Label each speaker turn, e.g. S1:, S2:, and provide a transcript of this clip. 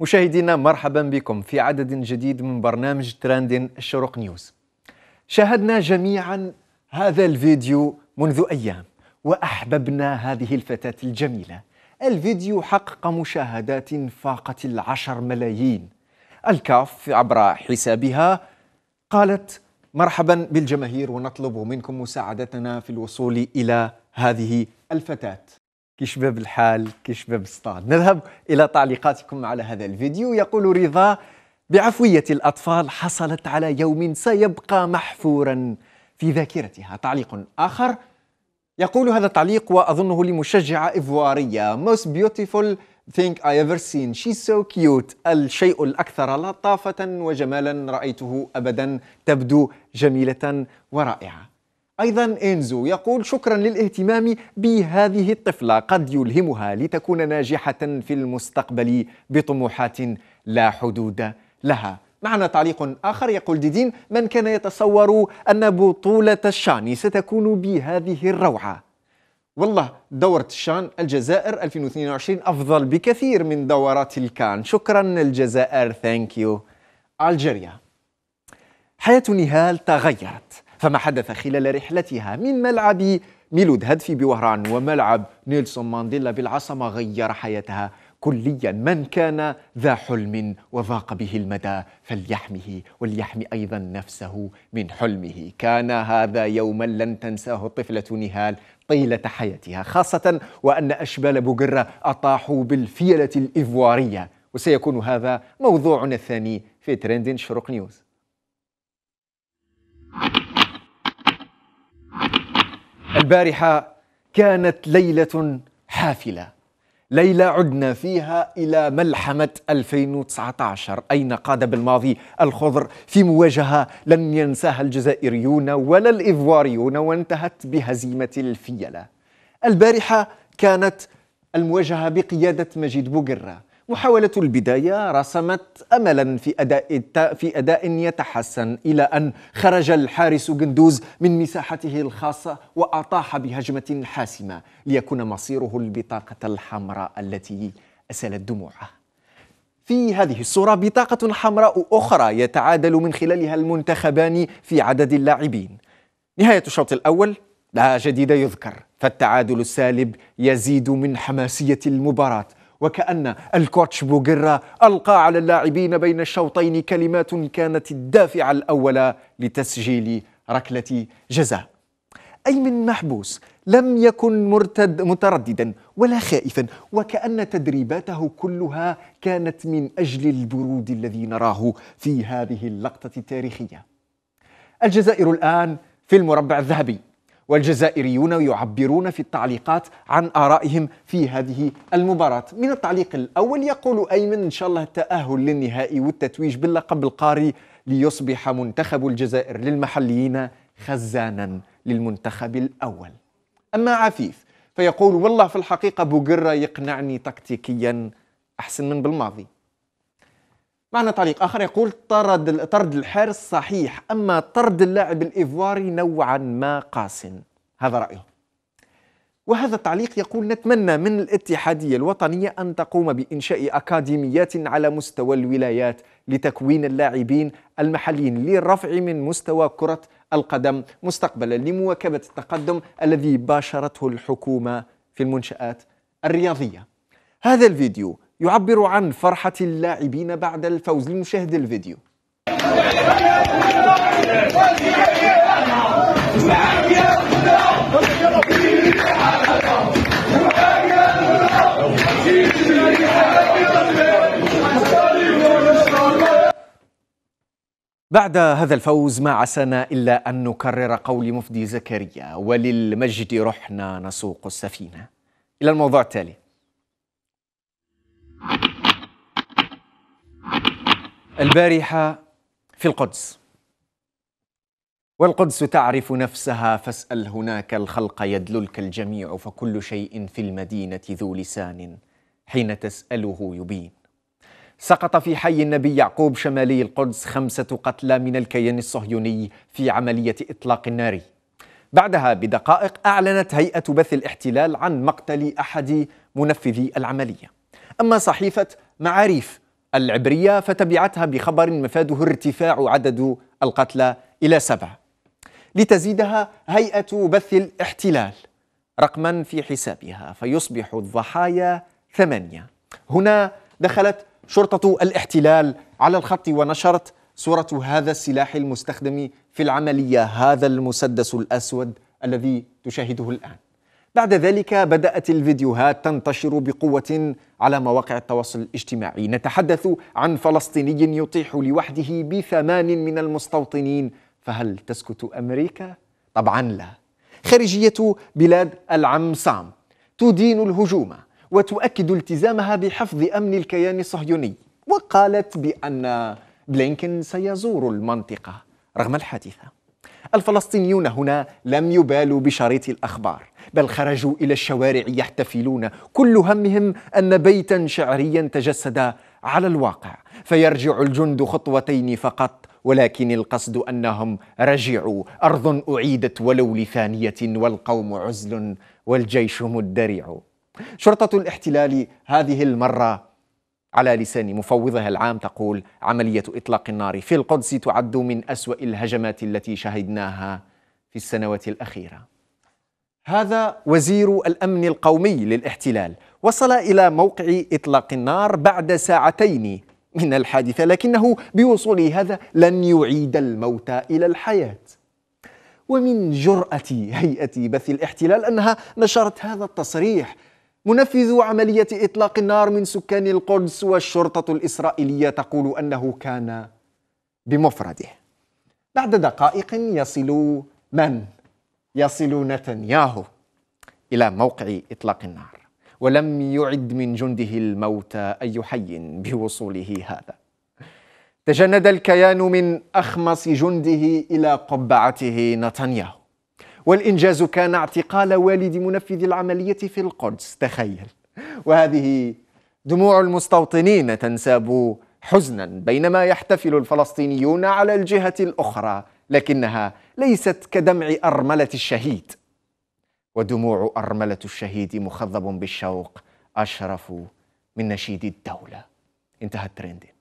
S1: مشاهدينا مرحبا بكم في عدد جديد من برنامج تراندين الشروق نيوز شاهدنا جميعا هذا الفيديو منذ أيام وأحببنا هذه الفتاة الجميلة الفيديو حقق مشاهدات فاقت العشر ملايين الكاف عبر حسابها قالت مرحبا بالجماهير ونطلب منكم مساعدتنا في الوصول إلى هذه الفتاة شباب الحال شباب السطار نذهب إلى تعليقاتكم على هذا الفيديو يقول رضا بعفوية الأطفال حصلت على يوم سيبقى محفورا في ذاكرتها تعليق آخر يقول هذا التعليق وأظنه لمشجعة إفوارية most beautiful thing I ever seen she's so cute الشيء الأكثر لطافة وجمالا رأيته أبدا تبدو جميلة ورائعة أيضا إنزو يقول شكرا للاهتمام بهذه الطفلة قد يلهمها لتكون ناجحة في المستقبل بطموحات لا حدود لها معنا تعليق آخر يقول ديدين من كان يتصور أن بطولة الشان ستكون بهذه الروعة والله دورة الشان الجزائر 2022 أفضل بكثير من دورات الكان شكرا الجزائر ثانك يو ألجيريا حياة نهال تغيرت فما حدث خلال رحلتها من ملعب ميلود هدفي بوهران وملعب نيلسون مانديلا بالعاصمة غير حياتها كليا من كان ذا حلم وضاق به المدى فليحمه وليحمي أيضا نفسه من حلمه كان هذا يوما لن تنساه طفلة نهال طيلة حياتها خاصة وأن أشبال بوغرة أطاحوا بالفيلة الإيفوارية وسيكون هذا موضوعنا الثاني في ترندين شروق نيوز البارحة كانت ليلة حافلة ليلة عدنا فيها إلى ملحمة 2019 أين قاد بالماضي الخضر في مواجهة لن ينساها الجزائريون ولا الإيفواريون وانتهت بهزيمة الفيلة البارحة كانت المواجهة بقيادة مجيد بوغرة محاولة البداية رسمت أملا في أداء في أداء يتحسن إلى أن خرج الحارس جندوز من مساحته الخاصة وأطاح بهجمة حاسمة ليكون مصيره البطاقة الحمراء التي أسالت دموعه. في هذه الصورة بطاقة حمراء أخرى يتعادل من خلالها المنتخبان في عدد اللاعبين. نهاية الشوط الأول لا جديد يذكر فالتعادل السالب يزيد من حماسية المباراة وكأن الكوتش بوغيرا ألقى على اللاعبين بين الشوطين كلمات كانت الدافع الأول لتسجيل ركلة جزاء أيمن محبوس لم يكن مرتد مترددا ولا خائفا وكأن تدريباته كلها كانت من أجل البرود الذي نراه في هذه اللقطة التاريخية الجزائر الآن في المربع الذهبي والجزائريون يعبرون في التعليقات عن آرائهم في هذه المباراة من التعليق الأول يقول أيمن إن شاء الله التأهل للنهائي والتتويج باللقب القاري ليصبح منتخب الجزائر للمحليين خزانا للمنتخب الأول أما عفيف فيقول والله في الحقيقة بوغرة يقنعني تكتيكيا أحسن من بالماضي معنا تعليق اخر يقول طرد طرد الحارس صحيح اما طرد اللاعب الايفواري نوعا ما قاس هذا رايه وهذا التعليق يقول نتمنى من الاتحاديه الوطنيه ان تقوم بانشاء اكاديميات على مستوى الولايات لتكوين اللاعبين المحليين للرفع من مستوى كره القدم مستقبلا لمواكبه التقدم الذي باشرته الحكومه في المنشات الرياضيه هذا الفيديو يعبر عن فرحة اللاعبين بعد الفوز لنشاهد الفيديو بعد هذا الفوز ما عسانا إلا أن نكرر قول مفدي زكريا وللمجد رحنا نسوق السفينة إلى الموضوع التالي البارحة في القدس والقدس تعرف نفسها فاسأل هناك الخلق يدللك الجميع فكل شيء في المدينة ذو لسان حين تسأله يبين سقط في حي النبي يعقوب شمالي القدس خمسة قتلى من الكيان الصهيوني في عملية إطلاق النار بعدها بدقائق أعلنت هيئة بث الاحتلال عن مقتل أحد منفذي العملية أما صحيفة معاريف العبرية فتبعتها بخبر مفاده ارتفاع عدد القتلى إلى سبعة لتزيدها هيئة بث الاحتلال رقما في حسابها فيصبح الضحايا ثمانية هنا دخلت شرطة الاحتلال على الخط ونشرت صورة هذا السلاح المستخدم في العملية هذا المسدس الأسود الذي تشاهده الآن بعد ذلك بدأت الفيديوهات تنتشر بقوة على مواقع التواصل الاجتماعي نتحدث عن فلسطيني يطيح لوحده بثمان من المستوطنين فهل تسكت أمريكا؟ طبعا لا خارجية بلاد العم سام تدين الهجوم وتؤكد التزامها بحفظ أمن الكيان الصهيوني وقالت بأن بلينكن سيزور المنطقة رغم الحادثة الفلسطينيون هنا لم يبالوا بشريط الأخبار بل خرجوا إلى الشوارع يحتفلون كل همهم أن بيتا شعريا تجسد على الواقع فيرجع الجند خطوتين فقط ولكن القصد انهم رجعوا ارض اعيدت ولو لثانيه والقوم عزل والجيش مدرع شرطه الاحتلال هذه المره على لسان مفوضها العام تقول عمليه اطلاق النار في القدس تعد من اسوا الهجمات التي شهدناها في السنوات الاخيره هذا وزير الامن القومي للاحتلال وصل الى موقع اطلاق النار بعد ساعتين من الحادثه لكنه بوصوله هذا لن يعيد الموت الى الحياه ومن جراه هيئه بث الاحتلال انها نشرت هذا التصريح منفذ عمليه اطلاق النار من سكان القدس والشرطه الاسرائيليه تقول انه كان بمفرده بعد دقائق يصل من يصل نتنياهو إلى موقع إطلاق النار ولم يعد من جنده الموت أي حي بوصوله هذا تجند الكيان من أخمص جنده إلى قبعته نتنياهو والإنجاز كان اعتقال والد منفذ العملية في القدس تخيل وهذه دموع المستوطنين تنساب حزنا بينما يحتفل الفلسطينيون على الجهة الأخرى لكنها ليست كدمع أرملة الشهيد ودموع أرملة الشهيد مخضب بالشوق أشرف من نشيد الدولة انتهى الترند